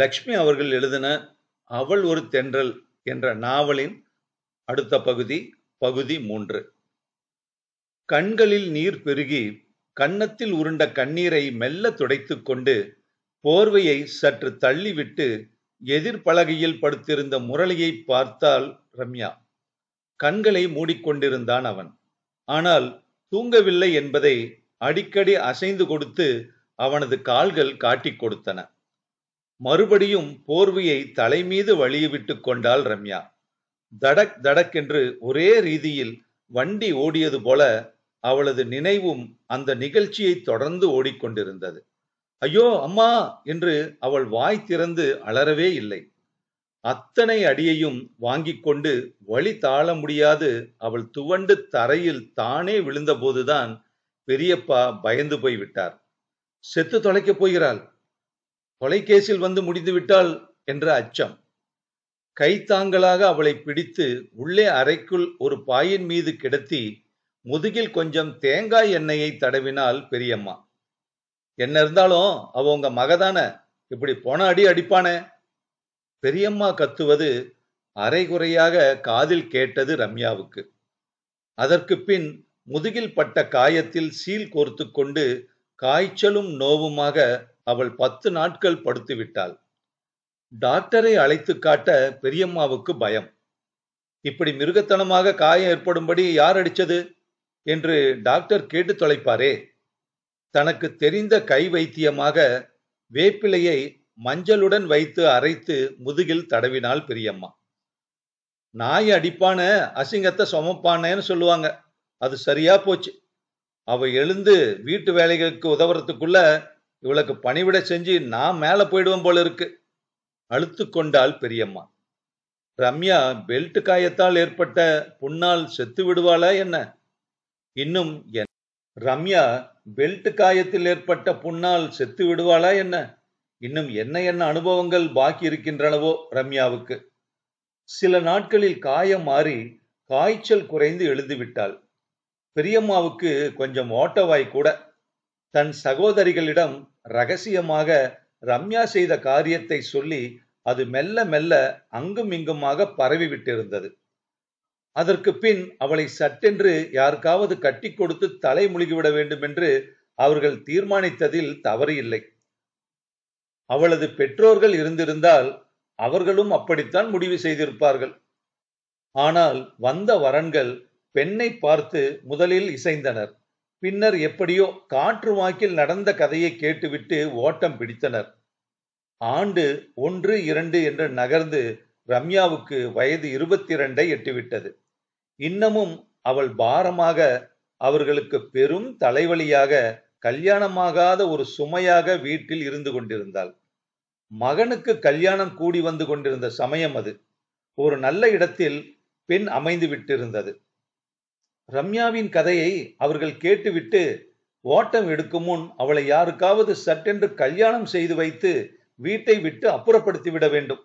லக்ஷ்மி அவர்கள் எழுதின அவள் ஒரு தென்றல் என்ற நாவலின் அடுத்த பகுதி பகுதி மூன்று கண்களில் நீர் பெருகி கன்னத்தில் உருண்ட கண்ணீரை மெல்ல துடைத்து கொண்டு போர்வையை சற்று தள்ளிவிட்டு எதிர்பலகையில் படுத்திருந்த முரளியை பார்த்தால் ரம்யா கண்களை மூடிக்கொண்டிருந்தான் அவன் ஆனால் தூங்கவில்லை என்பதை அடிக்கடி அசைந்து கொடுத்து அவனது கால்கள் காட்டிக் கொடுத்தன மறுபடியும் போர்வையை தலைமீது வழியவிட்டு கொண்டாள் ரம்யா தடக் தடக் என்று ஒரே ரீதியில் வண்டி ஓடியது போல அவளது நினைவும் அந்த நிகழ்ச்சியை தொடர்ந்து ஓடிக்கொண்டிருந்தது ஐயோ அம்மா என்று அவள் வாய் திறந்து அலறவே இல்லை அத்தனை அடியையும் வாங்கி கொண்டு வழி தாழ முடியாது அவள் துவண்டு தரையில் தானே விழுந்தபோதுதான் பெரியப்பா பயந்து போய்விட்டார் செத்து தொலைக்கப் போகிறாள் கொலைகேசில் வந்து முடிந்துவிட்டாள் என்ற அச்சம் கைத்தாங்களாக அவளை பிடித்து உள்ளே அறைக்குள் ஒரு பாயின் மீது கிடத்தி முதுகில் கொஞ்சம் தேங்காய் எண்ணெயை தடவினாள் பெரியம்மா என்ன இருந்தாலும் அவ உங்க மகதான இப்படி போன அடி அடிப்பானே பெரியம்மா கத்துவது அரைகுறையாக காதில் கேட்டது ரம்யாவுக்கு அதற்கு பின் முதுகில் பட்ட காயத்தில் சீல் கோர்த்து கொண்டு காய்ச்சலும் நோவுமாக அவள் பத்து நாட்கள் படுத்து விட்டாள் டாக்டரை அழைத்து காட்ட பெரியம்மாவுக்கு பயம் இப்படி மிருகத்தனமாக காயம் ஏற்படும்படி யார் அடிச்சது என்று டாக்டர் கேட்டு தொலைப்பாரே தனக்கு தெரிந்த கை வைத்தியமாக வேப்பிலையை மஞ்சளுடன் வைத்து அரைத்து முதுகில் தடவினாள் பெரியம்மா நாய் அடிப்பான அசிங்கத்தை சுமப்பானேன்னு சொல்லுவாங்க அது சரியா போச்சு அவ எழுந்து வீட்டு வேலைகளுக்கு உதவுறதுக்குள்ள இவளுக்கு பணிவிட செஞ்சு நான் மேல போயிடுவேன் போல இருக்கு அழுத்து கொண்டாள் பெரியம்மா ரம்யா பெல்ட் காயத்தால் ஏற்பட்ட புண்ணால் செத்து விடுவாளா என்ன இன்னும் ரம்யா பெல்ட் காயத்தில் ஏற்பட்ட புண்ணால் செத்து விடுவாளா என்ன இன்னும் என்ன என்ன அனுபவங்கள் பாக்கி இருக்கின்றனவோ ரம்யாவுக்கு சில நாட்களில் காயம் மாறி காய்ச்சல் குறைந்து விட்டாள் பெரியம்மாவுக்கு கொஞ்சம் ஓட்டவாய் கூட தன் சகோதரிகளிடம் ரகசியமாக ரம்யா செய்த காரியத்தை சொல்லி அது மெல்ல மெல்ல அங்கும் இங்குமாக பரவிவிட்டிருந்தது அதற்கு பின் அவளை சட்டென்று யாருக்காவது கட்டி கொடுத்து தலை முழுகிவிட வேண்டும் என்று அவர்கள் தீர்மானித்ததில் தவறு இல்லை அவளது பெற்றோர்கள் இருந்திருந்தால் அவர்களும் அப்படித்தான் முடிவு செய்திருப்பார்கள் ஆனால் வந்த வரன்கள் பெண்ணை பார்த்து முதலில் இசைந்தனர் பின்னர் எப்படியோ காற்று வாக்கில் நடந்த கதையை கேட்டுவிட்டு ஓட்டம் பிடித்தனர் ஆண்டு ஒன்று இரண்டு என்று நகர்ந்து ரம்யாவுக்கு வயது இருபத்தி இரண்டை எட்டிவிட்டது இன்னமும் அவள் பாரமாக அவர்களுக்கு பெரும் தலைவலியாக கல்யாணமாகாத ஒரு சுமையாக வீட்டில் இருந்து கொண்டிருந்தாள் மகனுக்கு கல்யாணம் கூடி வந்து கொண்டிருந்த சமயம் அது ஒரு நல்ல இடத்தில் பெண் அமைந்து விட்டிருந்தது ரம்யாவின் கதையை அவர்கள் கேட்டுவிட்டு ஓட்டம் எடுக்கும் முன் அவளை யாருக்காவது சட்டென்று கல்யாணம் செய்து வைத்து வீட்டை விட்டு அப்புறப்படுத்தி விட வேண்டும்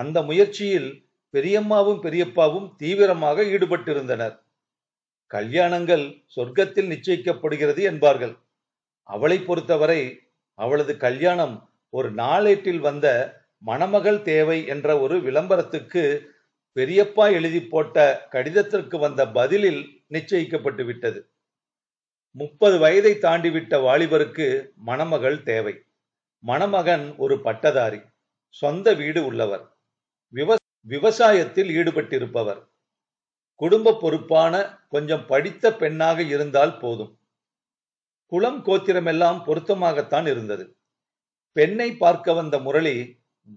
அந்த முயற்சியில் பெரியம்மாவும் பெரியப்பாவும் தீவிரமாக ஈடுபட்டிருந்தனர் கல்யாணங்கள் சொர்க்கத்தில் நிச்சயிக்கப்படுகிறது என்பார்கள் அவளை பொறுத்தவரை அவளது கல்யாணம் ஒரு நாளேட்டில் வந்த மணமகள் தேவை என்ற ஒரு விளம்பரத்துக்கு பெரியப்பா எழுதி போட்ட கடிதத்திற்கு வந்த பதிலில் நிச்சயிக்கப்பட்டு விட்டது முப்பது வயதை தாண்டிவிட்ட வாலிபருக்கு மணமகள் தேவை மணமகன் ஒரு பட்டதாரி சொந்த வீடு உள்ளவர் விவசாயத்தில் ஈடுபட்டிருப்பவர் குடும்ப பொறுப்பான கொஞ்சம் படித்த பெண்ணாக இருந்தால் போதும் குளம் கோத்திரமெல்லாம் பொருத்தமாகத்தான் இருந்தது பெண்ணை பார்க்க வந்த முரளி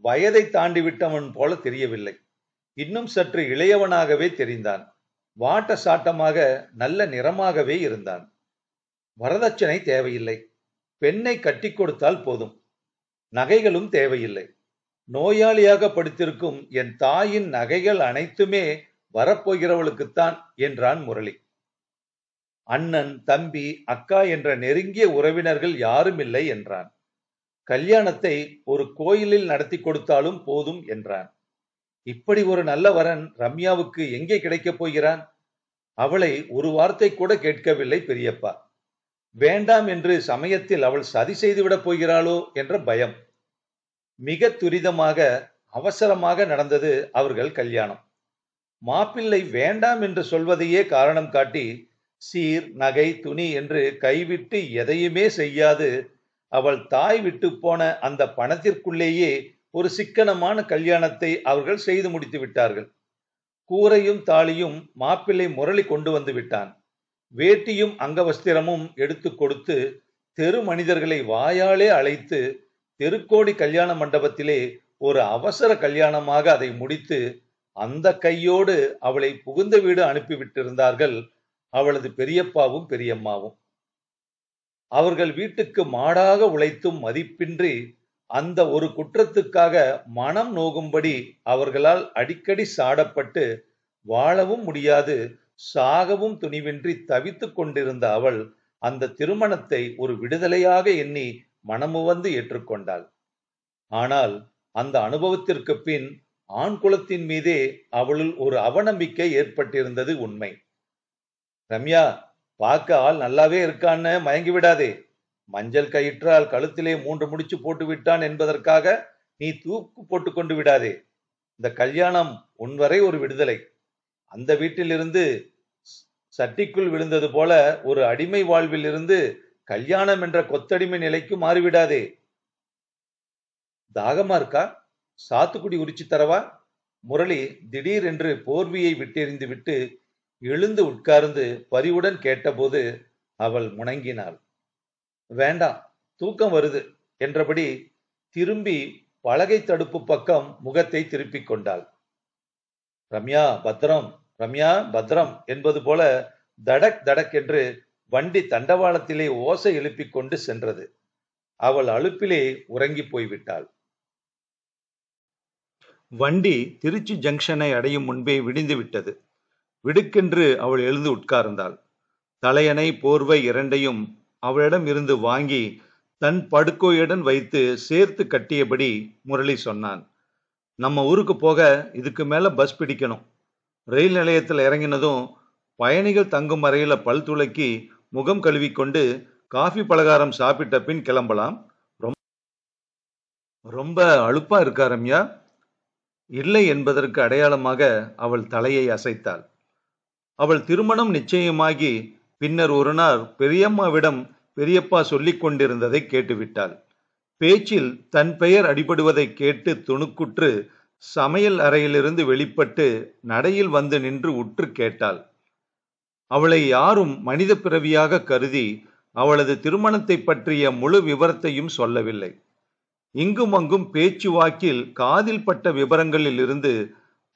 வயதை தாண்டிவிட்டவன் போல தெரியவில்லை இன்னும் சற்று இளையவனாகவே தெரிந்தான் வாட்ட சாட்டமாக நல்ல நிறமாகவே இருந்தான் வரதட்சணை தேவையில்லை பெண்ணை கட்டி கொடுத்தால் போதும் நகைகளும் தேவையில்லை நோயாளியாக படுத்திருக்கும் என் தாயின் நகைகள் அனைத்துமே வரப்போகிறவளுக்குத்தான் என்றான் முரளி அண்ணன் தம்பி அக்கா என்ற நெருங்கிய உறவினர்கள் யாரும் இல்லை என்றான் கல்யாணத்தை ஒரு கோயிலில் நடத்தி கொடுத்தாலும் போதும் என்றான் இப்படி ஒரு நல்ல வரன் ரம்யாவுக்கு எங்கே கிடைக்கப் போகிறான் அவளை ஒரு வார்த்தை கூட கேட்கவில்லை பெரியப்பா வேண்டாம் என்று சமயத்தில் அவள் சதி செய்துவிடப் போகிறாளோ என்ற பயம் மிக துரிதமாக அவசரமாக நடந்தது அவர்கள் கல்யாணம் மாப்பிள்ளை வேண்டாம் என்று சொல்வதையே காரணம் காட்டி சீர் நகை துணி என்று கைவிட்டு எதையுமே செய்யாது அவள் தாய் விட்டு போன அந்த பணத்திற்குள்ளேயே ஒரு சிக்கனமான கல்யாணத்தை அவர்கள் செய்து முடித்து விட்டார்கள் கூரையும் தாளியும் மாப்பிள்ளை முரளி கொண்டு வந்து விட்டான் வேட்டியும் அங்கவஸ்திரமும் எடுத்து கொடுத்து தெரு மனிதர்களை வாயாலே அழைத்து தெருக்கோடி கல்யாண மண்டபத்திலே ஒரு அவசர கல்யாணமாக அதை முடித்து அந்த கையோடு அவளை புகுந்த வீடு அனுப்பிவிட்டிருந்தார்கள் அவளது பெரியப்பாவும் பெரியம்மாவும் அவர்கள் வீட்டுக்கு மாடாக உழைத்தும் மதிப்பின்றி அந்த ஒரு குற்றத்துக்காக மனம் நோகும்படி அவர்களால் அடிக்கடி சாடப்பட்டு வாழவும் முடியாது சாகவும் துணிவின்றி தவித்துக் கொண்டிருந்த அவள் அந்த திருமணத்தை ஒரு விடுதலையாக எண்ணி மனமுவந்து ஏற்றுக்கொண்டாள் ஆனால் அந்த அனுபவத்திற்கு பின் ஆண் குலத்தின் மீதே அவளுள் ஒரு அவநம்பிக்கை ஏற்பட்டிருந்தது உண்மை ரம்யா பார்க்க ஆள் நல்லாவே இருக்கான்னு மயங்கி விடாதே மஞ்சள் கயிற்றால் கழுத்திலே மூன்று முடிச்சு போட்டு விட்டான் என்பதற்காக நீ தூக்கு போட்டு கொண்டு விடாதே இந்த கல்யாணம் உன்வரை ஒரு விடுதலை அந்த வீட்டிலிருந்து சட்டிக்குள் விழுந்தது போல ஒரு அடிமை வாழ்விலிருந்து கல்யாணம் என்ற கொத்தடிமை நிலைக்கு மாறிவிடாதே தாகமா இருக்கா சாத்துக்குடி உரிச்சு தரவா முரளி திடீரென்று போர்வியை விட்டெறிந்து விட்டு எழுந்து உட்கார்ந்து பரிவுடன் கேட்டபோது அவள் முணங்கினாள் வேண்டாம் தூக்கம் வருது என்றபடி திரும்பி பலகை தடுப்பு பக்கம் முகத்தை திருப்பிக் கொண்டாள் ரம்யா பத்ரம் ரம்யா பத்ரம் என்பது போல தடக் தடக் என்று வண்டி தண்டவாளத்திலே ஓசை எழுப்பிக் கொண்டு சென்றது அவள் அழுப்பிலே உறங்கி போய்விட்டாள் வண்டி திருச்சி ஜங்ஷனை அடையும் முன்பே விடிந்து விட்டது விடுக்கென்று அவள் எழுந்து உட்கார்ந்தாள் தலையணை போர்வை இரண்டையும் அவளிடம் இருந்து வாங்கி தன் படுக்கோயுடன் வைத்து சேர்த்து கட்டியபடி முரளி சொன்னான் நம்ம ஊருக்கு போக இதுக்கு மேல பஸ் பிடிக்கணும் ரயில் நிலையத்தில் இறங்கினதும் பயணிகள் தங்கும் அறையில் பல் துளக்கி முகம் கழுவிக்கொண்டு காஃபி பலகாரம் சாப்பிட்ட பின் கிளம்பலாம் ரொம்ப ரொம்ப அழுப்பா இருக்கா ரம்யா இல்லை என்பதற்கு அடையாளமாக அவள் தலையை அசைத்தாள் அவள் திருமணம் நிச்சயமாகி பின்னர் ஒரு நாள் பெரியம்மாவிடம் பெரியப்பா சொல்லிக் கொண்டிருந்ததை கேட்டுவிட்டாள் பேச்சில் தன் பெயர் அடிபடுவதை கேட்டு துணுக்குற்று சமையல் அறையிலிருந்து வெளிப்பட்டு நடையில் வந்து நின்று உற்று கேட்டாள் அவளை யாரும் மனித பிறவியாக கருதி அவளது திருமணத்தை பற்றிய முழு விவரத்தையும் சொல்லவில்லை இங்கும் அங்கும் பேச்சு வாக்கில் காதில் பட்ட விவரங்களில் இருந்து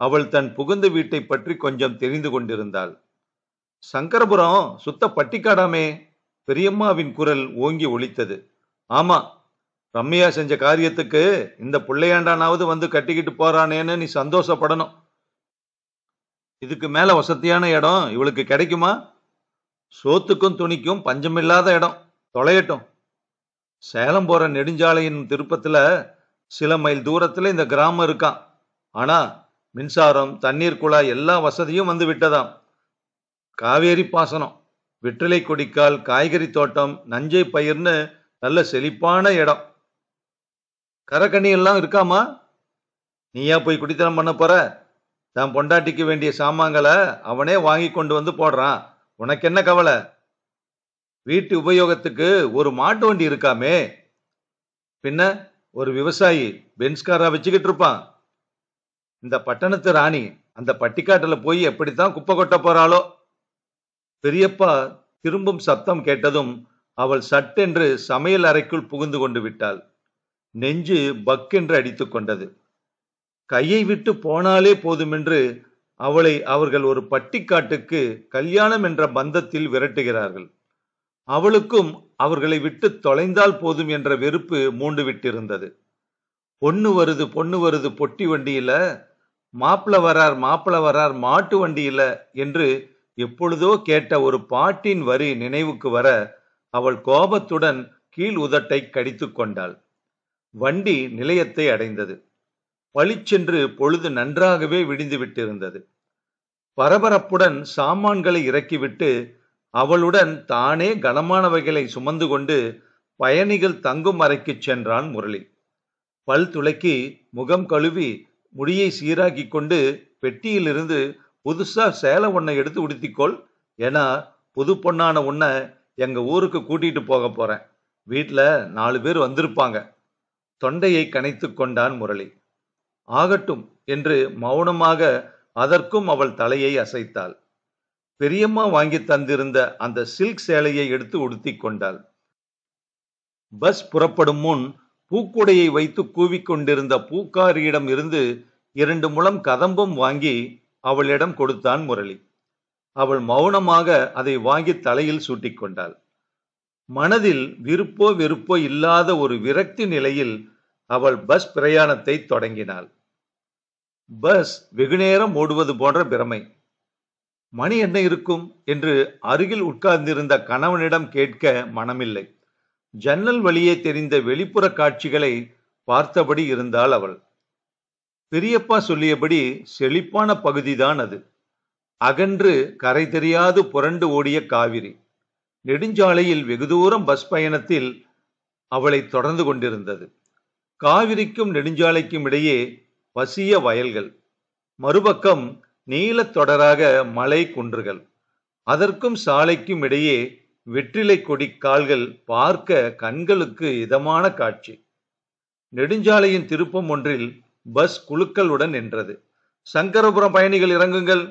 அவள் தன் புகுந்த வீட்டை பற்றி கொஞ்சம் தெரிந்து கொண்டிருந்தாள் சங்கரபுரம் சுத்த பட்டிக்காடாமே பெரியம்மாவின் குரல் ஓங்கி ஒழித்தது ஆமா ரம்யா செஞ்ச காரியத்துக்கு இந்த பிள்ளையாண்டானாவது வந்து கட்டிக்கிட்டு போறானேன்னு நீ சந்தோஷப்படணும் இதுக்கு மேல வசதியான இடம் இவளுக்கு கிடைக்குமா சோத்துக்கும் துணிக்கும் பஞ்சமில்லாத இடம் தொலையட்டும் சேலம் போற நெடுஞ்சாலையின் திருப்பத்துல சில மைல் தூரத்துல இந்த கிராமம் இருக்கான் ஆனா மின்சாரம் தண்ணீர் குழாய் எல்லா வசதியும் வந்து விட்டதாம் காவேரி பாசனம் வெற்றிலை கொடிக்கால் காய்கறி தோட்டம் நஞ்சை பயிர்னு நல்ல செழிப்பான இடம் கரக்கண்ணி எல்லாம் இருக்காமா நீயா போய் குடித்தனம் பண்ண போற தான் பொண்டாட்டிக்கு வேண்டிய சாமான்களை அவனே வாங்கி கொண்டு வந்து போடுறான் உனக்கு என்ன கவலை வீட்டு உபயோகத்துக்கு ஒரு மாட்டு வண்டி இருக்காமே பின்ன ஒரு விவசாயி பென்ஸ்காரா வச்சுக்கிட்டு இருப்பான் இந்த பட்டணத்து ராணி அந்த பட்டிக்காட்டில் போய் எப்படித்தான் குப்பை கொட்ட போறாளோ பெரியப்பா திரும்பும் சத்தம் கேட்டதும் அவள் சட்டென்று சமையல் அறைக்குள் புகுந்து கொண்டு விட்டாள் நெஞ்சு பக்கென்று அடித்து கொண்டது கையை விட்டு போனாலே போதுமென்று அவளை அவர்கள் ஒரு பட்டிக்காட்டுக்கு கல்யாணம் என்ற பந்தத்தில் விரட்டுகிறார்கள் அவளுக்கும் அவர்களை விட்டு தொலைந்தால் போதும் என்ற வெறுப்பு மூண்டு விட்டிருந்தது பொண்ணு வருது பொண்ணு வருது பொட்டி வண்டியில மாப்பிள வரார் மாப்பிள வரார் மாட்டு வண்டியில என்று எப்பொழுதோ கேட்ட ஒரு பாட்டின் வரி நினைவுக்கு வர அவள் கோபத்துடன் கீழ் உதட்டை கடித்து கொண்டாள் வண்டி நிலையத்தை அடைந்தது பளிச்சென்று பொழுது நன்றாகவே விடிந்து விட்டிருந்தது பரபரப்புடன் சாமான்களை இறக்கிவிட்டு அவளுடன் தானே கனமானவைகளை சுமந்து கொண்டு பயணிகள் தங்கும் அறைக்குச் சென்றான் முரளி பல் துளக்கி முகம் கழுவி முடியை சீராக்கி கொண்டு பெட்டியிலிருந்து புதுசா சேலை ஒன்னை எடுத்து உடுத்திக்கொள் ஏன்னா புது பொண்ணான உன்னை எங்க ஊருக்கு கூட்டிட்டு போக போறேன் வீட்டில் நாலு பேர் வந்திருப்பாங்க தொண்டையை கனைத்து கொண்டான் முரளி ஆகட்டும் என்று மௌனமாக அதற்கும் அவள் தலையை அசைத்தாள் பெரியம்மா வாங்கி தந்திருந்த அந்த சில்க் சேலையை எடுத்து உடுத்தி கொண்டாள் பஸ் புறப்படும் முன் பூக்குடையை வைத்து கூவிக்கொண்டிருந்த பூக்காரியிடம் இருந்து இரண்டு முழம் கதம்பம் வாங்கி அவளிடம் கொடுத்தான் முரளி அவள் மௌனமாக அதை வாங்கி தலையில் சூட்டிக்கொண்டாள் மனதில் விருப்போ வெறுப்போ இல்லாத ஒரு விரக்தி நிலையில் அவள் பஸ் பிரயாணத்தை தொடங்கினாள் பஸ் வெகுநேரம் ஓடுவது போன்ற பிரமை மணி என்ன இருக்கும் என்று அருகில் உட்கார்ந்திருந்த கணவனிடம் கேட்க மனமில்லை ஜன்னல் வழியே தெரிந்த வெளிப்புற காட்சிகளை பார்த்தபடி இருந்தாள் அவள் பெரியப்பா சொல்லியபடி செழிப்பான பகுதிதான் அது அகன்று கரை தெரியாது புரண்டு ஓடிய காவிரி நெடுஞ்சாலையில் வெகு தூரம் பஸ் பயணத்தில் அவளை தொடர்ந்து கொண்டிருந்தது காவிரிக்கும் நெடுஞ்சாலைக்கும் இடையே பசிய வயல்கள் மறுபக்கம் நீலத் தொடராக மலை குன்றுகள் அதற்கும் சாலைக்கும் இடையே வெற்றிலை கொடி கால்கள் பார்க்க கண்களுக்கு இதமான காட்சி நெடுஞ்சாலையின் திருப்பம் ஒன்றில் பஸ் குழுக்களுடன் நின்றது சங்கரபுரம் பயணிகள் இறங்குங்கள்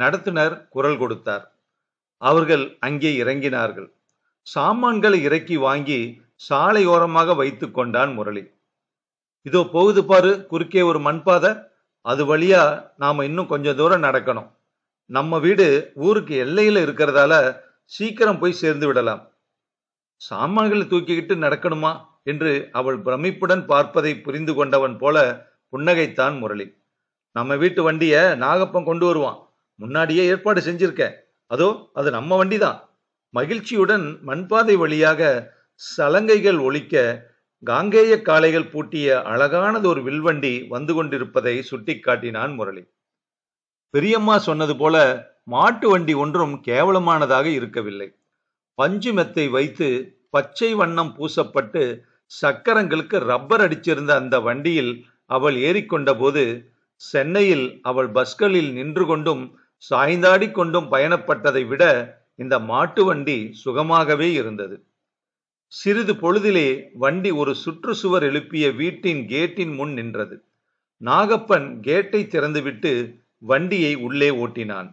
நடத்துனர் குரல் கொடுத்தார் அவர்கள் அங்கே இறங்கினார்கள் சாமான்களை இறக்கி வாங்கி சாலையோரமாக வைத்து கொண்டான் முரளி இதோ போகுது பாரு குறுக்கே ஒரு மண்பாதை அது வழியா நாம இன்னும் கொஞ்சம் தூரம் நடக்கணும் நம்ம வீடு ஊருக்கு எல்லையில இருக்கிறதால சீக்கிரம் போய் சேர்ந்து விடலாம் சாமான்களை தூக்கிக்கிட்டு நடக்கணுமா என்று அவள் பிரமிப்புடன் பார்ப்பதை புரிந்து கொண்டவன் போல புன்னகைத்தான் முரளி நம்ம வீட்டு வண்டிய நாகப்பன் கொண்டு வருவான் முன்னாடியே ஏற்பாடு செஞ்சிருக்க அதோ அது நம்ம வண்டிதான் மகிழ்ச்சியுடன் மண்பாதை வழியாக சலங்கைகள் ஒழிக்க காங்கேய காளைகள் பூட்டிய அழகானது ஒரு வில்வண்டி வந்து கொண்டிருப்பதை சுட்டி காட்டினான் முரளி பெரியம்மா சொன்னது போல மாட்டு வண்டி ஒன்றும் கேவலமானதாக இருக்கவில்லை பஞ்சு மெத்தை வைத்து பச்சை வண்ணம் பூசப்பட்டு சக்கரங்களுக்கு ரப்பர் அடிச்சிருந்த அந்த வண்டியில் அவள் ஏறிக்கொண்டபோது சென்னையில் அவள் பஸ்களில் நின்று கொண்டும் சாய்ந்தாடி கொண்டும் பயணப்பட்டதை விட இந்த மாட்டு வண்டி சுகமாகவே இருந்தது சிறிது பொழுதிலே வண்டி ஒரு சுற்றுச்சுவர் எழுப்பிய வீட்டின் கேட்டின் முன் நின்றது நாகப்பன் கேட்டை திறந்துவிட்டு வண்டியை உள்ளே ஓட்டினான்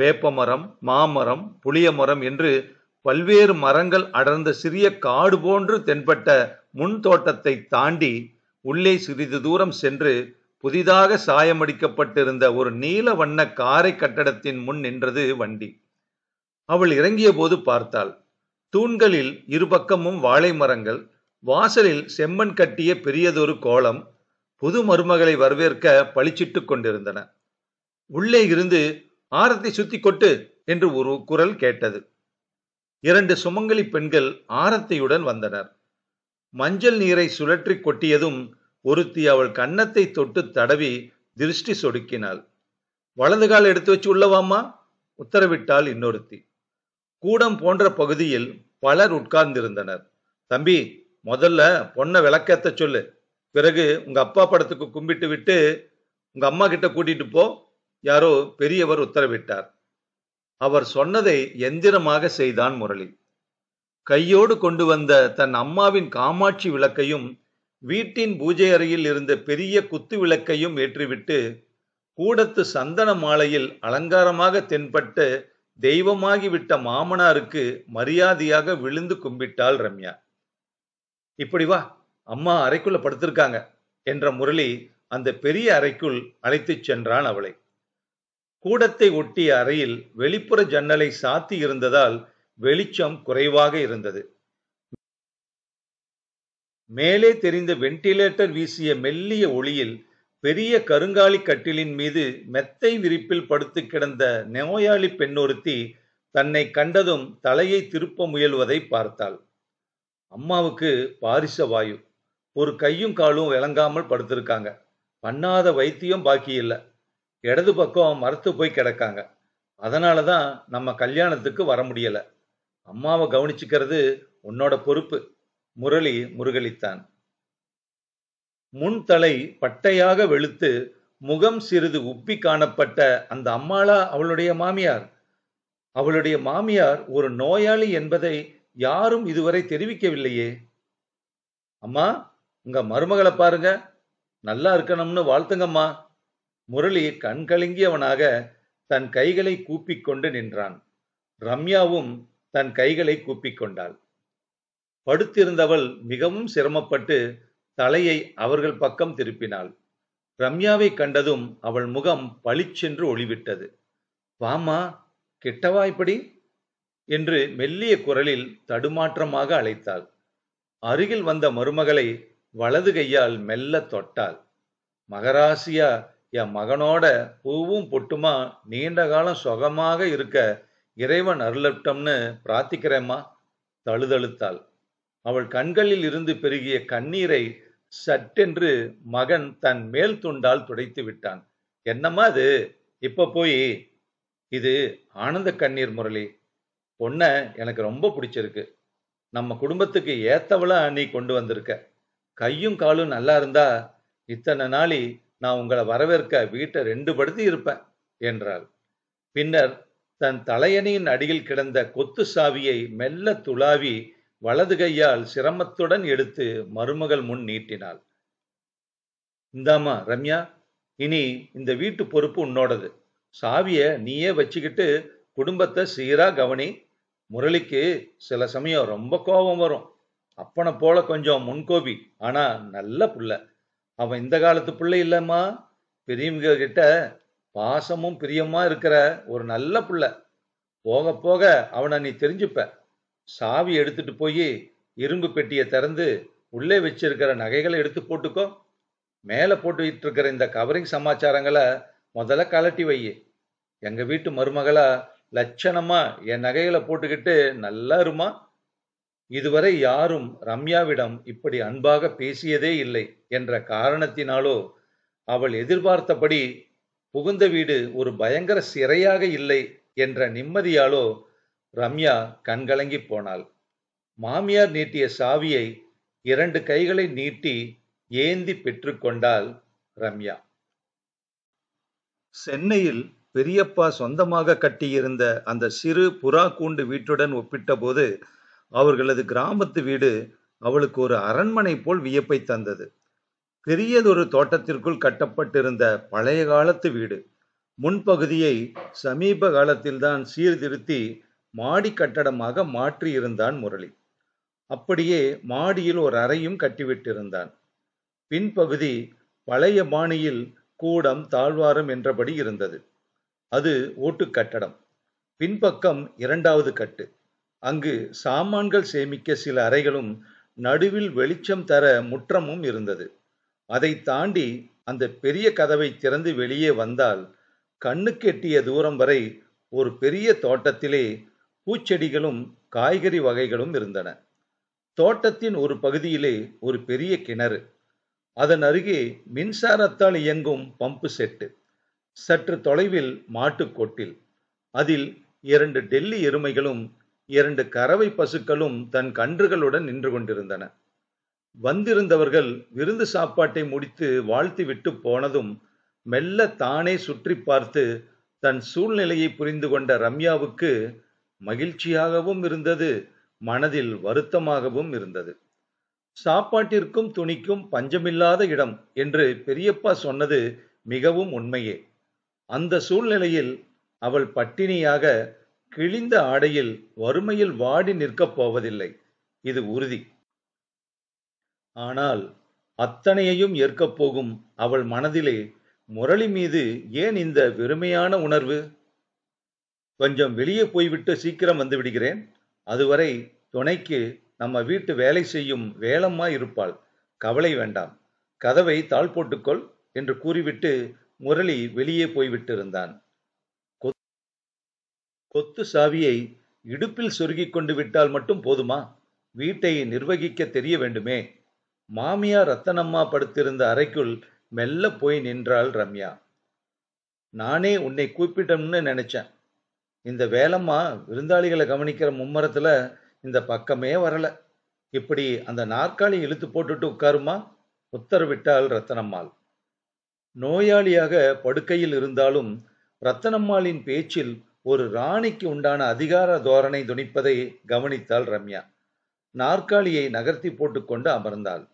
வேப்பமரம் மாமரம் புளிய மரம் என்று பல்வேறு மரங்கள் அடர்ந்த சிறிய காடு போன்று தென்பட்ட முன் தோட்டத்தை தாண்டி உள்ளே சிறிது தூரம் சென்று புதிதாக சாயமடிக்கப்பட்டிருந்த ஒரு நீல வண்ண காரை கட்டடத்தின் முன் நின்றது வண்டி அவள் இறங்கிய போது பார்த்தாள் தூண்களில் இருபக்கமும் வாழை மரங்கள் வாசலில் செம்மண் கட்டிய பெரியதொரு கோலம் புது மருமகளை வரவேற்க பளிச்சிட்டு கொண்டிருந்தன உள்ளே இருந்து ஆரத்தை சுத்தி கொட்டு என்று ஒரு குரல் கேட்டது இரண்டு சுமங்கலி பெண்கள் ஆரத்தியுடன் வந்தனர் மஞ்சள் நீரை சுழற்றி கொட்டியதும் ஒருத்தி அவள் கன்னத்தை தொட்டு தடவி திருஷ்டி சொடுக்கினாள் வலது கால் எடுத்து வச்சு உள்ளவாமா உத்தரவிட்டாள் இன்னொருத்தி கூடம் போன்ற பகுதியில் பலர் உட்கார்ந்திருந்தனர் தம்பி முதல்ல பொண்ணை விளக்கேத்த சொல்லு பிறகு உங்க அப்பா படத்துக்கு கும்பிட்டு விட்டு உங்க அம்மா கிட்ட கூட்டிட்டு போ யாரோ பெரியவர் உத்தரவிட்டார் அவர் சொன்னதை எந்திரமாக செய்தான் முரளி கையோடு கொண்டு வந்த தன் அம்மாவின் காமாட்சி விளக்கையும் வீட்டின் பூஜை அறையில் இருந்த பெரிய குத்து விளக்கையும் ஏற்றிவிட்டு கூடத்து சந்தன மாலையில் அலங்காரமாக தென்பட்டு தெய்வமாகிவிட்ட மாமனாருக்கு மரியாதையாக விழுந்து கும்பிட்டாள் ரம்யா இப்படி வா அம்மா அறைக்குள்ள படுத்திருக்காங்க என்ற முரளி அந்த பெரிய அறைக்குள் அழைத்துச் சென்றான் அவளை கூடத்தை ஒட்டிய அறையில் வெளிப்புற ஜன்னலை சாத்தி இருந்ததால் வெளிச்சம் குறைவாக இருந்தது மேலே தெரிந்த வென்டிலேட்டர் வீசிய மெல்லிய ஒளியில் பெரிய கருங்காலி கட்டிலின் மீது மெத்தை விரிப்பில் படுத்து கிடந்த நோயாளி பெண்ணொருத்தி தன்னை கண்டதும் தலையை திருப்ப முயல்வதை பார்த்தாள் அம்மாவுக்கு பாரிச வாயு ஒரு கையும் காலும் விளங்காமல் படுத்திருக்காங்க பண்ணாத வைத்தியம் பாக்கி இல்லை இடது பக்கம் மரத்து போய் கிடக்காங்க அதனால தான் நம்ம கல்யாணத்துக்கு வர முடியலை அம்மாவை கவனிச்சுக்கிறது உன்னோட பொறுப்பு முரளி முருகலித்தான் முன் தலை பட்டையாக வெளுத்து முகம் சிறிது உப்பி காணப்பட்ட அந்த அம்மாளா அவளுடைய மாமியார் அவளுடைய மாமியார் ஒரு நோயாளி என்பதை யாரும் இதுவரை தெரிவிக்கவில்லையே அம்மா உங்க மருமகளை பாருங்க நல்லா இருக்கணும்னு வாழ்த்துங்கம்மா முரளி கண்கலங்கியவனாக தன் கைகளை கூப்பிக் கொண்டு நின்றான் ரம்யாவும் தன் கைகளை கூப்பிக் கொண்டாள் படுத்திருந்தவள் மிகவும் சிரமப்பட்டு தலையை அவர்கள் பக்கம் திருப்பினாள் ரம்யாவை கண்டதும் அவள் முகம் பளிச்சென்று ஒளிவிட்டது வாமா கிட்டவா இப்படி என்று மெல்லிய குரலில் தடுமாற்றமாக அழைத்தாள் அருகில் வந்த மருமகளை வலது கையால் மெல்ல தொட்டாள் மகராசியா என் மகனோட பூவும் பொட்டுமா நீண்ட காலம் சுகமாக இருக்க இறைவன் அருளட்டம்னு பிரார்த்திக்கிறேம்மா தழுதழுத்தாள் அவள் கண்களில் இருந்து பெருகிய கண்ணீரை சட்டென்று மகன் தன் மேல் துண்டால் துடைத்து விட்டான் என்னம்மா அது இப்ப போய் இது ஆனந்த கண்ணீர் முரளி பொண்ண எனக்கு ரொம்ப பிடிச்சிருக்கு நம்ம குடும்பத்துக்கு ஏத்தவளா நீ கொண்டு வந்திருக்க கையும் காலும் நல்லா இருந்தா இத்தனை நாளி நான் உங்களை வரவேற்க வீட்டை ரெண்டு படுத்தி இருப்பேன் என்றாள் பின்னர் தன் தலையணியின் அடியில் கிடந்த கொத்து சாவியை மெல்ல துளாவி வலது கையால் சிரமத்துடன் எடுத்து மருமகள் முன் நீட்டினாள் இந்தாமா ரம்யா இனி இந்த வீட்டு பொறுப்பு உன்னோடது சாவிய நீயே வச்சுக்கிட்டு குடும்பத்தை சீரா கவனி முரளிக்கு சில சமயம் ரொம்ப கோபம் வரும் அப்பனை போல கொஞ்சம் முன்கோபி ஆனா நல்ல புள்ள அவன் இந்த காலத்து பிள்ளை இல்லம்மா பெரியவங்க கிட்ட பாசமும் பிரியமா இருக்கிற ஒரு நல்ல புள்ள போக போக அவனை நீ தெரிஞ்சுப்ப சாவி எடுத்துட்டு போய் இரும்பு பெட்டியை திறந்து உள்ளே வச்சிருக்கிற நகைகளை எடுத்து போட்டுக்கோ மேலே போட்டுக்கிட்டு இருக்கிற இந்த கவரிங் சமாச்சாரங்களை முதல்ல கலட்டி வை எங்கள் வீட்டு மருமகளை லட்சணமாக என் நகைகளை போட்டுக்கிட்டு நல்லா இருமா இதுவரை யாரும் ரம்யாவிடம் இப்படி அன்பாக பேசியதே இல்லை என்ற காரணத்தினாலோ அவள் எதிர்பார்த்தபடி புகுந்த வீடு ஒரு பயங்கர சிறையாக இல்லை என்ற நிம்மதியாலோ ரம்யா கண்கலங்கி போனாள் மாமியார் நீட்டிய சாவியை இரண்டு கைகளை நீட்டி ஏந்தி பெற்றுக்கொண்டாள் ரம்யா சென்னையில் பெரியப்பா சொந்தமாக கட்டியிருந்த அந்த சிறு புறா கூண்டு வீட்டுடன் ஒப்பிட்டபோது அவர்களது கிராமத்து வீடு அவளுக்கு ஒரு அரண்மனை போல் வியப்பை தந்தது பெரியதொரு தோட்டத்திற்குள் கட்டப்பட்டிருந்த பழைய காலத்து வீடு முன்பகுதியை சமீப காலத்தில்தான் சீர்திருத்தி மாடி கட்டடமாக மாற்றியிருந்தான் முரளி அப்படியே மாடியில் ஒரு அறையும் கட்டிவிட்டிருந்தான் பின்பகுதி பழைய பாணியில் கூடம் தாழ்வாரம் என்றபடி இருந்தது அது ஓட்டுக்கட்டடம் பின்பக்கம் இரண்டாவது கட்டு அங்கு சாமான்கள் சேமிக்க சில அறைகளும் நடுவில் வெளிச்சம் தர முற்றமும் இருந்தது அதை தாண்டி அந்த பெரிய கதவை திறந்து வெளியே வந்தால் கண்ணுக்கெட்டிய தூரம் வரை ஒரு பெரிய தோட்டத்திலே பூச்செடிகளும் காய்கறி வகைகளும் இருந்தன தோட்டத்தின் ஒரு பகுதியிலே ஒரு பெரிய கிணறு அதன் அருகே மின்சாரத்தால் இயங்கும் பம்பு செட்டு சற்று தொலைவில் மாட்டுக்கொட்டில் அதில் இரண்டு டெல்லி எருமைகளும் இரண்டு கறவை பசுக்களும் தன் கன்றுகளுடன் நின்று கொண்டிருந்தன வந்திருந்தவர்கள் விருந்து சாப்பாட்டை முடித்து விட்டு போனதும் மெல்ல தானே சுற்றி பார்த்து தன் சூழ்நிலையை புரிந்து கொண்ட ரம்யாவுக்கு மகிழ்ச்சியாகவும் இருந்தது மனதில் வருத்தமாகவும் இருந்தது சாப்பாட்டிற்கும் துணிக்கும் பஞ்சமில்லாத இடம் என்று பெரியப்பா சொன்னது மிகவும் உண்மையே அந்த சூழ்நிலையில் அவள் பட்டினியாக கிழிந்த ஆடையில் வறுமையில் வாடி நிற்கப் போவதில்லை இது உறுதி ஆனால் அத்தனையையும் ஏற்கப் போகும் அவள் மனதிலே முரளி மீது ஏன் இந்த வெறுமையான உணர்வு கொஞ்சம் வெளியே போய்விட்டு சீக்கிரம் வந்து விடுகிறேன் அதுவரை துணைக்கு நம்ம வீட்டு வேலை செய்யும் வேளம்மா இருப்பாள் கவலை வேண்டாம் கதவை தாழ் போட்டுக்கொள் என்று கூறிவிட்டு முரளி வெளியே போய்விட்டிருந்தான் கொத்து சாவியை இடுப்பில் சொருகிக் கொண்டு விட்டால் மட்டும் போதுமா வீட்டை நிர்வகிக்க தெரிய வேண்டுமே மாமியார் ரத்தனம்மா படுத்திருந்த அறைக்குள் மெல்ல போய் நின்றாள் ரம்யா நானே உன்னை கூப்பிட்டோம்னு நினைச்சேன் இந்த வேலம்மா விருந்தாளிகளை கவனிக்கிற மும்மரத்துல இந்த பக்கமே வரல இப்படி அந்த நாற்காலி இழுத்து போட்டுட்டு உட்காருமா உத்தரவிட்டாள் ரத்தனம்மாள் நோயாளியாக படுக்கையில் இருந்தாலும் ரத்தனம்மாளின் பேச்சில் ஒரு ராணிக்கு உண்டான அதிகார தோரணை துணிப்பதை கவனித்தாள் ரம்யா நாற்காலியை நகர்த்தி போட்டுக்கொண்டு அமர்ந்தாள்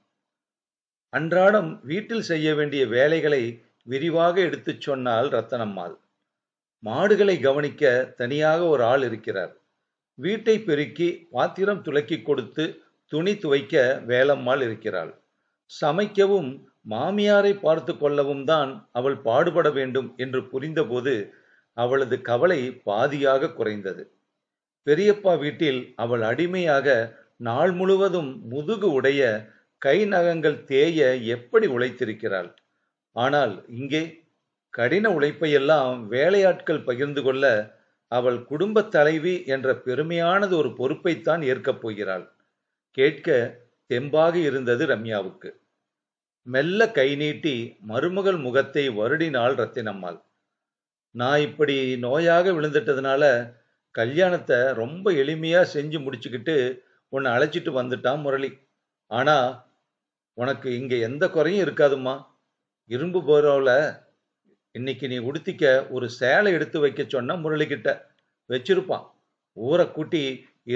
அன்றாடம் வீட்டில் செய்ய வேண்டிய வேலைகளை விரிவாக எடுத்துச் சொன்னாள் ரத்தனம்மாள் மாடுகளை கவனிக்க தனியாக ஒரு ஆள் இருக்கிறார் வீட்டை பெருக்கி பாத்திரம் துலக்கி கொடுத்து துணி துவைக்க வேலம்மாள் இருக்கிறாள் சமைக்கவும் மாமியாரை பார்த்து கொள்ளவும் தான் அவள் பாடுபட வேண்டும் என்று புரிந்தபோது அவளது கவலை பாதியாக குறைந்தது பெரியப்பா வீட்டில் அவள் அடிமையாக நாள் முழுவதும் முதுகு உடைய கை நகங்கள் தேய எப்படி உழைத்திருக்கிறாள் ஆனால் இங்கே கடின உழைப்பையெல்லாம் வேலையாட்கள் பகிர்ந்து கொள்ள அவள் குடும்ப தலைவி என்ற பெருமையானது ஒரு பொறுப்பைத்தான் ஏற்கப் போகிறாள் கேட்க தெம்பாக இருந்தது ரம்யாவுக்கு மெல்ல கை நீட்டி மருமகள் முகத்தை வருடினாள் ரத்தினம்மாள் நான் இப்படி நோயாக விழுந்துட்டதுனால கல்யாணத்தை ரொம்ப எளிமையாக செஞ்சு முடிச்சுக்கிட்டு உன்னை அழைச்சிட்டு வந்துட்டான் முரளி ஆனால் உனக்கு இங்கே எந்த குறையும் இருக்காதும்மா இரும்பு போறவுல இன்னைக்கு நீ உடுத்திக்க ஒரு சேலை எடுத்து வைக்க சொன்ன முரளிக்கிட்ட வச்சிருப்பான் ஊரை கூட்டி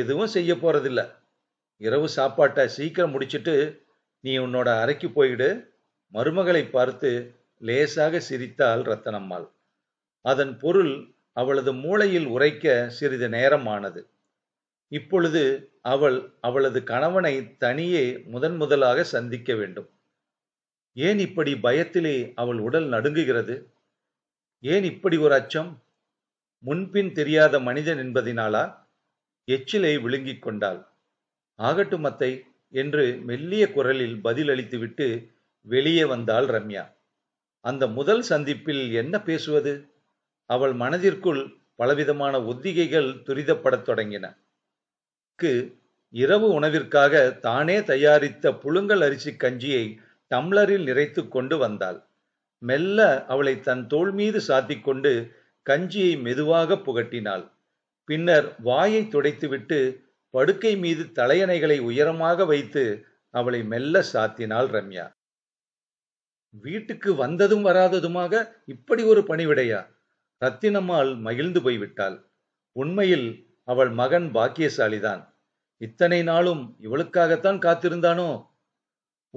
எதுவும் செய்ய போகிறதில்ல இரவு சாப்பாட்டை சீக்கிரம் முடிச்சிட்டு நீ உன்னோட அறைக்கு போயிடு மருமகளை பார்த்து லேசாக சிரித்தாள் ரத்தனம்மாள் அதன் பொருள் அவளது மூளையில் உரைக்க சிறிது நேரமானது இப்பொழுது அவள் அவளது கணவனை தனியே முதன் முதலாக சந்திக்க வேண்டும் ஏன் இப்படி பயத்திலே அவள் உடல் நடுங்குகிறது ஏன் இப்படி ஒரு அச்சம் முன்பின் தெரியாத மனிதன் என்பதினாலா எச்சிலை விழுங்கிக் கொண்டாள் ஆகட்டும் அத்தை என்று மெல்லிய குரலில் பதிலளித்துவிட்டு வெளியே வந்தாள் ரம்யா அந்த முதல் சந்திப்பில் என்ன பேசுவது அவள் மனதிற்குள் பலவிதமான ஒத்திகைகள் துரிதப்படத் தொடங்கின க்கு இரவு உணவிற்காக தானே தயாரித்த புழுங்கல் அரிசி கஞ்சியை டம்ளரில் நிறைத்துக் கொண்டு வந்தாள். மெல்ல அவளை தன் மீது சாத்தி கொண்டு கஞ்சியை மெதுவாக புகட்டினாள். பின்னர் வாயை துடைத்துவிட்டு படுக்கை மீது தலையணைகளை உயரமாக வைத்து அவளை மெல்ல சாத்தினாள் ரம்யா. வீட்டுக்கு வந்ததும் வராததுமாக இப்படி ஒரு பணிவிடையா? ரத்தினம்மாள் மகிழ்ந்து போய்விட்டாள். உண்மையில் அவள் மகன் பாக்கியசாலிதான் இத்தனை நாளும் இவளுக்காகத்தான் காத்திருந்தானோ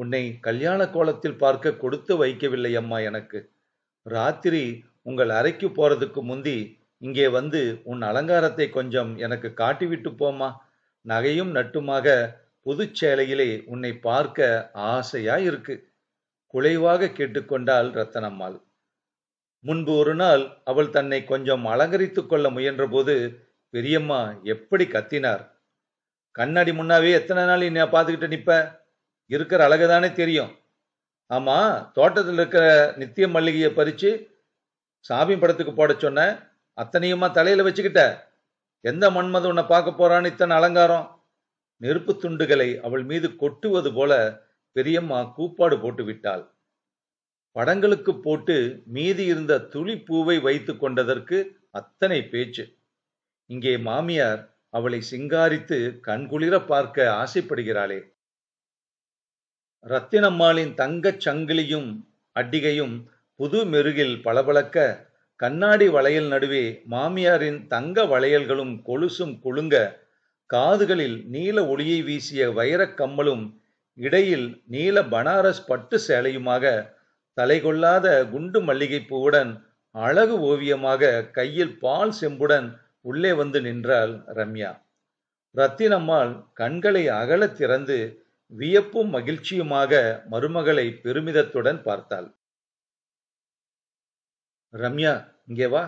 உன்னை கல்யாண கோலத்தில் பார்க்க கொடுத்து வைக்கவில்லை அம்மா எனக்கு ராத்திரி உங்கள் அறைக்கு போறதுக்கு முந்தி இங்கே வந்து உன் அலங்காரத்தை கொஞ்சம் எனக்கு காட்டிவிட்டு போமா நகையும் நட்டுமாக புதுச்சேலையிலே உன்னை பார்க்க ஆசையா இருக்கு குலைவாக கேட்டுக்கொண்டாள் ரத்தனம்மாள் முன்பு ஒரு நாள் அவள் தன்னை கொஞ்சம் அலங்கரித்து கொள்ள முயன்றபோது பெரியம்மா எப்படி கத்தினார் கண்ணாடி முன்னாவே எத்தனை நாள் நான் பார்த்துக்கிட்டு நிற்ப இருக்கிற அழகு தானே தெரியும் ஆமாம் தோட்டத்தில் இருக்கிற நித்திய மல்லிகையை பறித்து சாமி படத்துக்கு போட சொன்ன அத்தனையுமா தலையில் வச்சுக்கிட்ட எந்த மன்மது உன்னை பார்க்க போறான்னு இத்தனை அலங்காரம் நெருப்பு துண்டுகளை அவள் மீது கொட்டுவது போல பெரியம்மா கூப்பாடு போட்டு விட்டாள் படங்களுக்கு போட்டு மீதி இருந்த துளி பூவை வைத்து கொண்டதற்கு அத்தனை பேச்சு இங்கே மாமியார் அவளை சிங்காரித்து கண்குளிர பார்க்க ஆசைப்படுகிறாளே ரத்தினம்மாளின் தங்கச் சங்கிலியும் அட்டிகையும் புது மெருகில் பளபளக்க கண்ணாடி வளையல் நடுவே மாமியாரின் தங்க வளையல்களும் கொலுசும் குலுங்க காதுகளில் நீல ஒளியை வீசிய வைரக் கம்மலும் இடையில் நீல பனாரஸ் பட்டு சேலையுமாக தலைகொள்ளாத குண்டு மல்லிகைப்பூவுடன் அழகு ஓவியமாக கையில் பால் செம்புடன் உள்ளே வந்து நின்றாள் ரம்யா ரத்தினம்மாள் கண்களை அகல திறந்து வியப்பும் மகிழ்ச்சியுமாக மருமகளை பெருமிதத்துடன் பார்த்தாள் ரம்யா இங்கே வா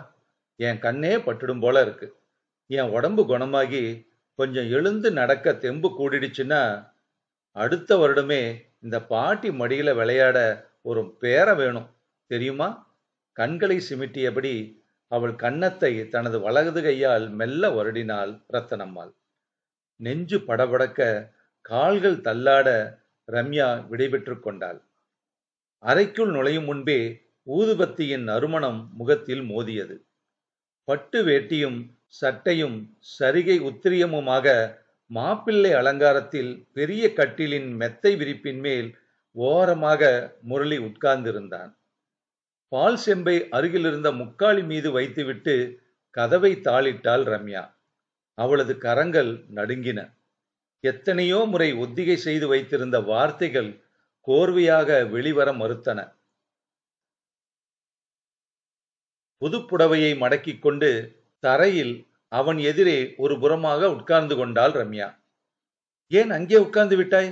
என் கண்ணே பட்டுடும் போல இருக்கு என் உடம்பு குணமாகி கொஞ்சம் எழுந்து நடக்க தெம்பு கூடிடுச்சுன்னா அடுத்த வருடமே இந்த பாட்டி மடியில விளையாட ஒரு பேர வேணும் தெரியுமா கண்களை சிமிட்டியபடி அவள் கன்னத்தை தனது வலகது கையால் மெல்ல வருடினாள் ரத்தனம்மாள் நெஞ்சு படபடக்க கால்கள் தள்ளாட ரம்யா விடைபெற்று கொண்டாள் அறைக்குள் நுழையும் முன்பே ஊதுபத்தியின் நறுமணம் முகத்தில் மோதியது பட்டு வேட்டியும் சட்டையும் சரிகை உத்திரியமுமாக மாப்பிள்ளை அலங்காரத்தில் பெரிய கட்டிலின் மெத்தை விரிப்பின் மேல் ஓரமாக முரளி உட்கார்ந்திருந்தான் பால் செம்பை அருகிலிருந்த முக்காளி மீது வைத்துவிட்டு கதவை தாளிட்டாள் ரம்யா அவளது கரங்கள் நடுங்கின எத்தனையோ முறை ஒத்திகை செய்து வைத்திருந்த வார்த்தைகள் கோர்வையாக வெளிவர மறுத்தன புதுப்புடவையை மடக்கிக் கொண்டு தரையில் அவன் எதிரே ஒரு புறமாக உட்கார்ந்து கொண்டாள் ரம்யா ஏன் அங்கே உட்கார்ந்து விட்டாய்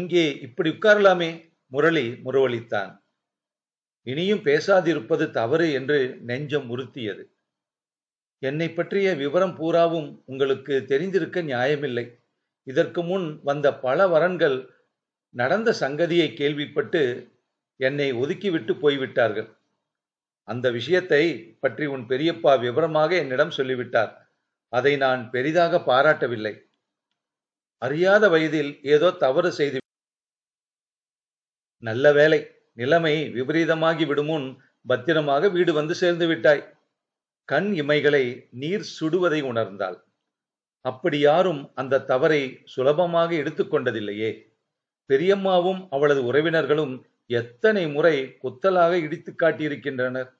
இங்கே இப்படி உட்காரலாமே முரளி முரவளித்தான் இனியும் பேசாதிருப்பது தவறு என்று நெஞ்சம் உறுத்தியது என்னை பற்றிய விவரம் பூராவும் உங்களுக்கு தெரிந்திருக்க நியாயமில்லை இதற்கு முன் வந்த பல வரன்கள் நடந்த சங்கதியை கேள்விப்பட்டு என்னை ஒதுக்கிவிட்டு போய்விட்டார்கள் அந்த விஷயத்தை பற்றி உன் பெரியப்பா விவரமாக என்னிடம் சொல்லிவிட்டார் அதை நான் பெரிதாக பாராட்டவில்லை அறியாத வயதில் ஏதோ தவறு செய்து நல்ல வேலை நிலைமை விபரீதமாகி விடுமுன் பத்திரமாக வீடு வந்து சேர்ந்து விட்டாய் கண் இமைகளை நீர் சுடுவதை உணர்ந்தாள் அப்படி யாரும் அந்த தவறை சுலபமாக எடுத்துக்கொண்டதில்லையே பெரியம்மாவும் அவளது உறவினர்களும் எத்தனை முறை குத்தலாக இடித்து காட்டியிருக்கின்றனர்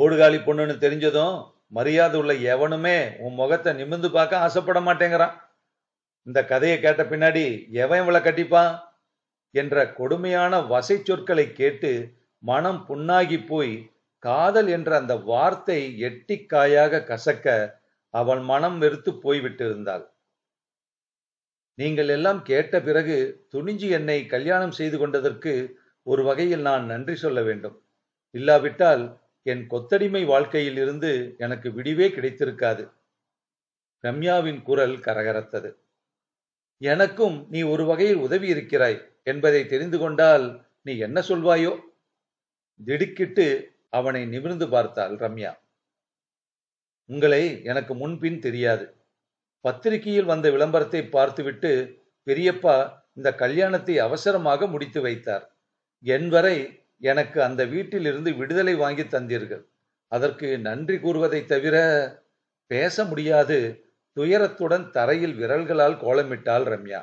ஓடுகாலி பொண்ணுன்னு தெரிஞ்சதும் மரியாதை உள்ள எவனுமே உன் முகத்தை நிமிந்து பார்க்க ஆசைப்பட மாட்டேங்கிறான் இந்த கதையை கேட்ட பின்னாடி எவன் இவளை கட்டிப்பான் என்ற கொடுமையான வசை சொற்களை கேட்டு மனம் புண்ணாகி போய் காதல் என்ற அந்த வார்த்தை எட்டிக்காயாக கசக்க அவள் மனம் வெறுத்து போய்விட்டிருந்தாள் நீங்கள் எல்லாம் கேட்ட பிறகு துணிஞ்சு என்னை கல்யாணம் செய்து கொண்டதற்கு ஒரு வகையில் நான் நன்றி சொல்ல வேண்டும் இல்லாவிட்டால் என் கொத்தடிமை வாழ்க்கையில் இருந்து எனக்கு விடிவே கிடைத்திருக்காது ரம்யாவின் குரல் கரகரத்தது எனக்கும் நீ ஒரு வகையில் உதவி இருக்கிறாய் என்பதை தெரிந்து கொண்டால் நீ என்ன சொல்வாயோ திடுக்கிட்டு அவனை நிமிர்ந்து பார்த்தாள் ரம்யா உங்களை எனக்கு முன்பின் தெரியாது பத்திரிகையில் வந்த விளம்பரத்தை பார்த்துவிட்டு பெரியப்பா இந்த கல்யாணத்தை அவசரமாக முடித்து வைத்தார் என் வரை எனக்கு அந்த வீட்டிலிருந்து விடுதலை வாங்கி தந்தீர்கள் அதற்கு நன்றி கூறுவதை தவிர பேச முடியாது துயரத்துடன் தரையில் விரல்களால் கோலமிட்டாள் ரம்யா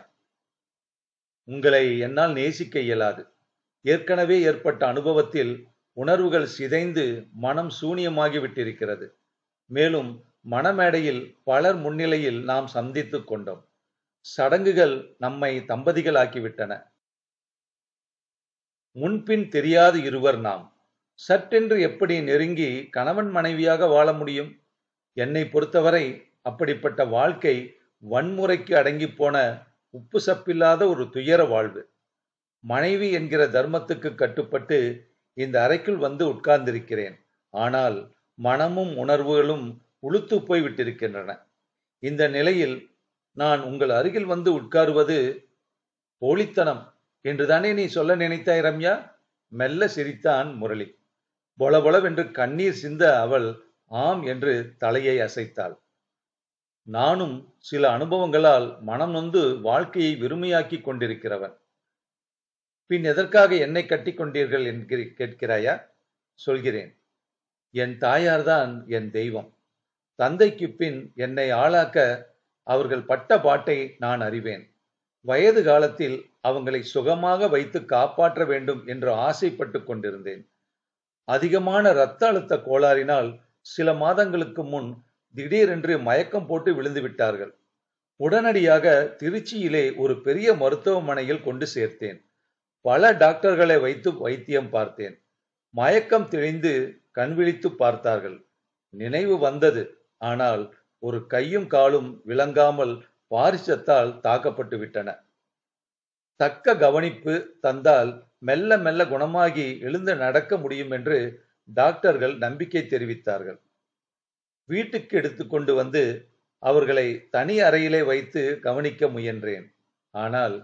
உங்களை என்னால் நேசிக்க இயலாது ஏற்கனவே ஏற்பட்ட அனுபவத்தில் உணர்வுகள் சிதைந்து மனம் சூனியமாகிவிட்டிருக்கிறது மேலும் மணமேடையில் பலர் முன்னிலையில் நாம் சந்தித்து கொண்டோம் சடங்குகள் நம்மை தம்பதிகளாக்கிவிட்டன முன்பின் தெரியாது இருவர் நாம் சட்டென்று எப்படி நெருங்கி கணவன் மனைவியாக வாழ முடியும் என்னை பொறுத்தவரை அப்படிப்பட்ட வாழ்க்கை வன்முறைக்கு அடங்கி போன உப்பு சப்பில்லாத ஒரு துயர வாழ்வு மனைவி என்கிற தர்மத்துக்கு கட்டுப்பட்டு இந்த அறைக்குள் வந்து உட்கார்ந்திருக்கிறேன் ஆனால் மனமும் உணர்வுகளும் உளுத்து போய்விட்டிருக்கின்றன இந்த நிலையில் நான் உங்கள் அருகில் வந்து உட்காருவது போலித்தனம் என்றுதானே நீ சொல்ல நினைத்தாய் ரம்யா மெல்ல சிரித்தான் முரளி பொலபொலவென்று கண்ணீர் சிந்த அவள் ஆம் என்று தலையை அசைத்தாள் நானும் சில அனுபவங்களால் மனம் நொந்து வாழ்க்கையை வெறுமையாக்கிக் கொண்டிருக்கிறவன் பின் எதற்காக என்னை கட்டிக்கொண்டீர்கள் என்கிற கேட்கிறாயா சொல்கிறேன் என் தாயார்தான் என் தெய்வம் தந்தைக்கு பின் என்னை ஆளாக்க அவர்கள் பட்ட பாட்டை நான் அறிவேன் வயது காலத்தில் அவங்களை சுகமாக வைத்து காப்பாற்ற வேண்டும் என்று ஆசைப்பட்டு கொண்டிருந்தேன் அதிகமான இரத்த அழுத்த கோளாறினால் சில மாதங்களுக்கு முன் திடீரென்று மயக்கம் போட்டு விழுந்து விட்டார்கள் உடனடியாக திருச்சியிலே ஒரு பெரிய மருத்துவமனையில் கொண்டு சேர்த்தேன் பல டாக்டர்களை வைத்து வைத்தியம் பார்த்தேன் மயக்கம் தெளிந்து கண்விழித்து பார்த்தார்கள் நினைவு வந்தது ஆனால் ஒரு கையும் காலும் விளங்காமல் பாரிசத்தால் தாக்கப்பட்டு விட்டன தக்க கவனிப்பு தந்தால் மெல்ல மெல்ல குணமாகி எழுந்து நடக்க முடியும் என்று டாக்டர்கள் நம்பிக்கை தெரிவித்தார்கள் வீட்டுக்கு எடுத்துக்கொண்டு வந்து அவர்களை தனி அறையிலே வைத்து கவனிக்க முயன்றேன் ஆனால்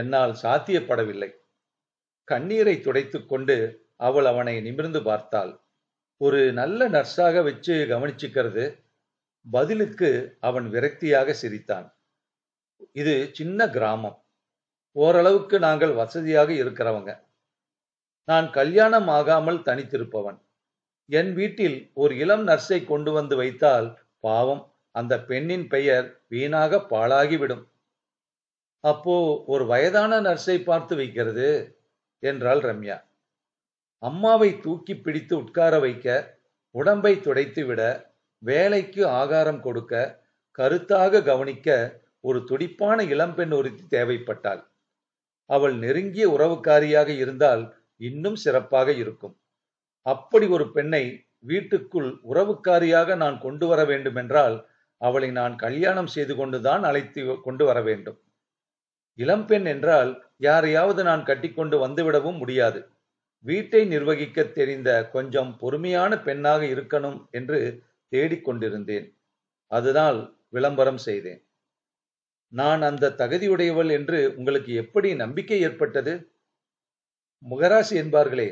என்னால் சாத்தியப்படவில்லை கண்ணீரை துடைத்துக்கொண்டு அவள் அவனை நிமிர்ந்து பார்த்தாள் ஒரு நல்ல நர்ஸாக வச்சு கவனிச்சுக்கிறது பதிலுக்கு அவன் விரக்தியாக சிரித்தான் இது சின்ன கிராமம் ஓரளவுக்கு நாங்கள் வசதியாக இருக்கிறவங்க நான் கல்யாணம் ஆகாமல் தனித்திருப்பவன் என் வீட்டில் ஒரு இளம் நர்ஸை கொண்டு வந்து வைத்தால் பாவம் அந்த பெண்ணின் பெயர் வீணாக பாழாகிவிடும் அப்போ ஒரு வயதான நர்ஸை பார்த்து வைக்கிறது என்றாள் ரம்யா அம்மாவை தூக்கி பிடித்து உட்கார வைக்க உடம்பை துடைத்து விட வேலைக்கு ஆகாரம் கொடுக்க கருத்தாக கவனிக்க ஒரு துடிப்பான இளம்பெண் ஒருத்தி தேவைப்பட்டாள் அவள் நெருங்கிய உறவுக்காரியாக இருந்தால் இன்னும் சிறப்பாக இருக்கும் அப்படி ஒரு பெண்ணை வீட்டுக்குள் உறவுக்காரியாக நான் கொண்டு வர வேண்டுமென்றால் அவளை நான் கல்யாணம் செய்து கொண்டுதான் அழைத்து கொண்டு வர வேண்டும் இளம்பெண் என்றால் யாரையாவது நான் கட்டிக்கொண்டு வந்துவிடவும் முடியாது வீட்டை நிர்வகிக்க தெரிந்த கொஞ்சம் பொறுமையான பெண்ணாக இருக்கணும் என்று தேடிக்கொண்டிருந்தேன் அதனால் விளம்பரம் செய்தேன் நான் அந்த தகுதியுடையவள் என்று உங்களுக்கு எப்படி நம்பிக்கை ஏற்பட்டது முகராசி என்பார்களே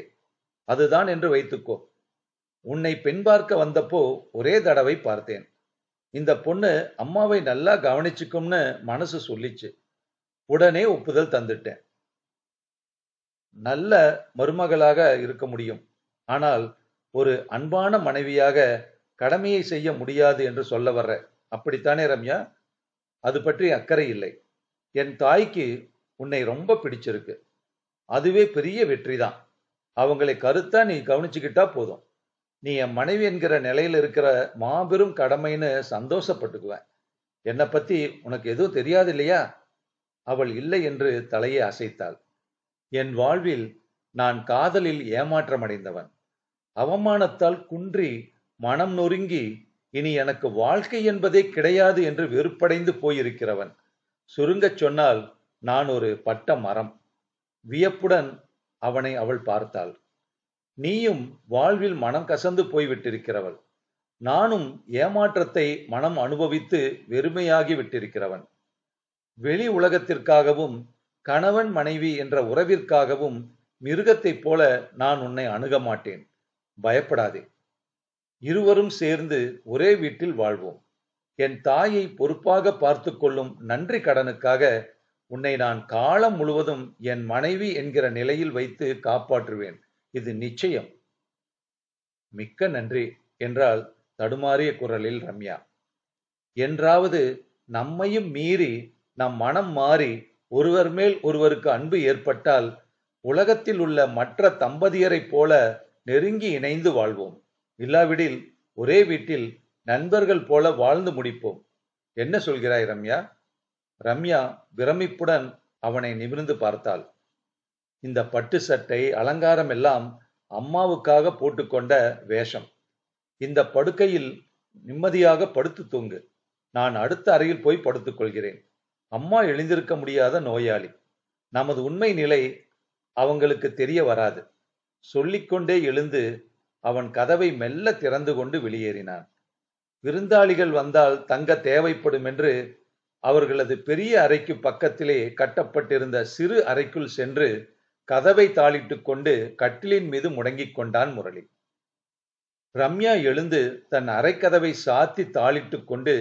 அதுதான் என்று வைத்துக்கோ உன்னை பெண் பார்க்க வந்தப்போ ஒரே தடவை பார்த்தேன் இந்த பொண்ணு அம்மாவை நல்லா கவனிச்சுக்கும்னு மனசு சொல்லிச்சு உடனே ஒப்புதல் தந்துட்டேன் நல்ல மருமகளாக இருக்க முடியும் ஆனால் ஒரு அன்பான மனைவியாக கடமையை செய்ய முடியாது என்று சொல்ல வர்ற அப்படித்தானே ரம்யா அது பற்றி அக்கறை இல்லை என் தாய்க்கு உன்னை ரொம்ப பிடிச்சிருக்கு அதுவே பெரிய வெற்றி தான் அவங்களை கருத்தா நீ கவனிச்சுக்கிட்டா போதும் நீ என் மனைவி என்கிற நிலையில இருக்கிற மாபெரும் கடமைன்னு சந்தோஷப்பட்டுக்குவேன் என்னை பத்தி உனக்கு எதுவும் தெரியாது இல்லையா அவள் இல்லை என்று தலையை அசைத்தாள் என் வாழ்வில் நான் காதலில் ஏமாற்றமடைந்தவன் அவமானத்தால் குன்றி மனம் நொறுங்கி இனி எனக்கு வாழ்க்கை என்பதே கிடையாது என்று வெறுப்படைந்து போயிருக்கிறவன் சுருங்கச் சொன்னால் நான் ஒரு பட்ட மரம் வியப்புடன் அவனை அவள் பார்த்தாள் நீயும் வாழ்வில் மனம் கசந்து போய்விட்டிருக்கிறவள் நானும் ஏமாற்றத்தை மனம் அனுபவித்து வெறுமையாகி விட்டிருக்கிறவன் வெளி உலகத்திற்காகவும் கணவன் மனைவி என்ற உறவிற்காகவும் மிருகத்தைப் போல நான் உன்னை அணுக மாட்டேன் பயப்படாதே இருவரும் சேர்ந்து ஒரே வீட்டில் வாழ்வோம் என் தாயை பொறுப்பாக பார்த்து கொள்ளும் நன்றி கடனுக்காக உன்னை நான் காலம் முழுவதும் என் மனைவி என்கிற நிலையில் வைத்து காப்பாற்றுவேன் இது நிச்சயம் மிக்க நன்றி என்றால் தடுமாறிய குரலில் ரம்யா என்றாவது நம்மையும் மீறி நம் மனம் மாறி ஒருவர் மேல் ஒருவருக்கு அன்பு ஏற்பட்டால் உலகத்தில் உள்ள மற்ற தம்பதியரைப் போல நெருங்கி இணைந்து வாழ்வோம் இல்லாவிடில் ஒரே வீட்டில் நண்பர்கள் போல வாழ்ந்து முடிப்போம் என்ன சொல்கிறாய் ரம்யா ரம்யா பிரமிப்புடன் அவனை நிமிர்ந்து பார்த்தாள் இந்த பட்டு சட்டை அலங்காரம் எல்லாம் அம்மாவுக்காக போட்டுக்கொண்ட வேஷம் இந்த படுக்கையில் நிம்மதியாக படுத்து தூங்கு நான் அடுத்த அறையில் போய் படுத்துக் கொள்கிறேன் அம்மா எழுந்திருக்க முடியாத நோயாளி நமது உண்மை நிலை அவங்களுக்கு தெரிய வராது சொல்லிக்கொண்டே எழுந்து அவன் கதவை மெல்ல திறந்து கொண்டு வெளியேறினான் விருந்தாளிகள் வந்தால் தங்க தேவைப்படும் என்று அவர்களது பெரிய அறைக்கு பக்கத்திலே கட்டப்பட்டிருந்த சிறு அறைக்குள் சென்று கதவை தாளிட்டு கொண்டு கட்டிலின் மீது முடங்கிக் கொண்டான் முரளி ரம்யா எழுந்து தன் அரைக்கதவை சாத்தி தாளிட்டு கொண்டு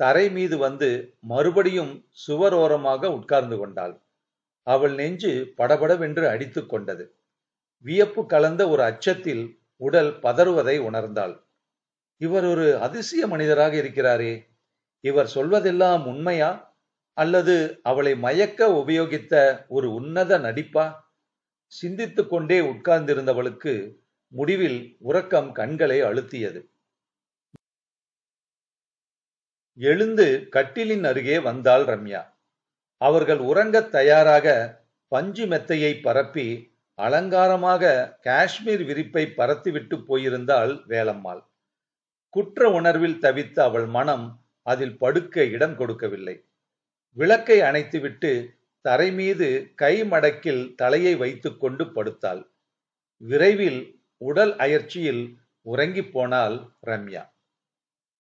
தரை மீது வந்து மறுபடியும் சுவரோரமாக உட்கார்ந்து கொண்டாள் அவள் நெஞ்சு படபடவென்று அடித்து கொண்டது வியப்பு கலந்த ஒரு அச்சத்தில் உடல் பதறுவதை உணர்ந்தாள் இவர் ஒரு அதிசய மனிதராக இருக்கிறாரே இவர் சொல்வதெல்லாம் உண்மையா அல்லது அவளை மயக்க உபயோகித்த ஒரு உன்னத நடிப்பா சிந்தித்துக் கொண்டே உட்கார்ந்திருந்தவளுக்கு முடிவில் உறக்கம் கண்களை அழுத்தியது எழுந்து கட்டிலின் அருகே வந்தாள் ரம்யா அவர்கள் உறங்கத் தயாராக பஞ்சு மெத்தையை பரப்பி அலங்காரமாக காஷ்மீர் விரிப்பை பறத்துவிட்டு போயிருந்தாள் வேலம்மாள் குற்ற உணர்வில் தவித்த அவள் மனம் அதில் படுக்க இடம் கொடுக்கவில்லை விளக்கை அணைத்துவிட்டு தரை மீது கை மடக்கில் தலையை வைத்துக்கொண்டு படுத்தாள் விரைவில் உடல் அயர்ச்சியில் உறங்கிப் போனாள் ரம்யா